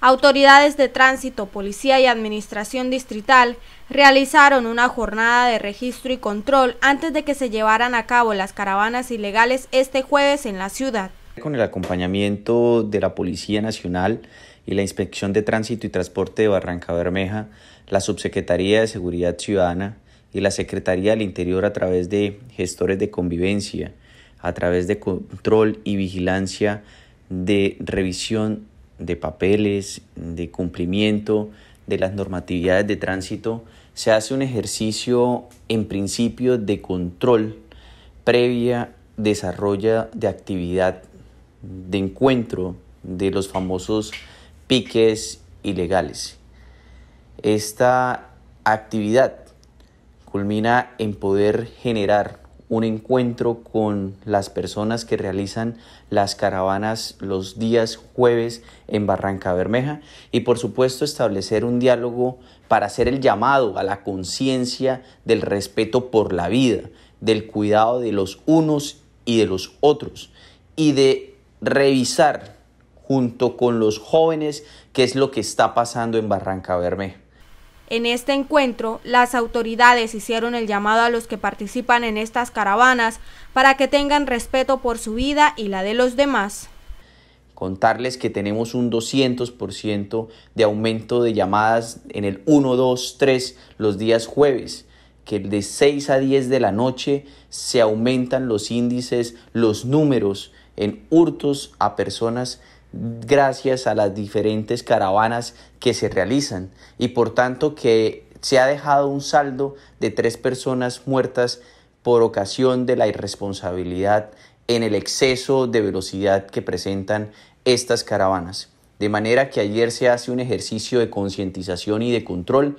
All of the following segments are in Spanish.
Autoridades de tránsito, policía y administración distrital realizaron una jornada de registro y control antes de que se llevaran a cabo las caravanas ilegales este jueves en la ciudad. Con el acompañamiento de la Policía Nacional, y la Inspección de Tránsito y Transporte de Barranca Bermeja, la Subsecretaría de Seguridad Ciudadana y la Secretaría del Interior a través de gestores de convivencia, a través de control y vigilancia de revisión de papeles, de cumplimiento de las normatividades de tránsito, se hace un ejercicio en principio de control previa desarrollo de actividad de encuentro de los famosos piques ilegales. Esta actividad culmina en poder generar un encuentro con las personas que realizan las caravanas los días jueves en Barranca Bermeja y por supuesto establecer un diálogo para hacer el llamado a la conciencia del respeto por la vida, del cuidado de los unos y de los otros y de revisar junto con los jóvenes, que es lo que está pasando en Barranca Bermeja. En este encuentro, las autoridades hicieron el llamado a los que participan en estas caravanas para que tengan respeto por su vida y la de los demás. Contarles que tenemos un 200% de aumento de llamadas en el 1, 2, 3 los días jueves que de 6 a 10 de la noche se aumentan los índices, los números en hurtos a personas gracias a las diferentes caravanas que se realizan y por tanto que se ha dejado un saldo de tres personas muertas por ocasión de la irresponsabilidad en el exceso de velocidad que presentan estas caravanas. De manera que ayer se hace un ejercicio de concientización y de control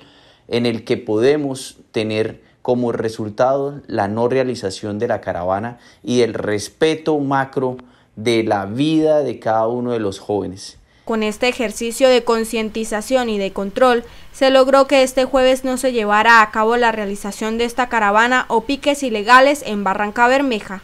en el que podemos tener como resultado la no realización de la caravana y el respeto macro de la vida de cada uno de los jóvenes. Con este ejercicio de concientización y de control, se logró que este jueves no se llevara a cabo la realización de esta caravana o piques ilegales en Barranca Bermeja.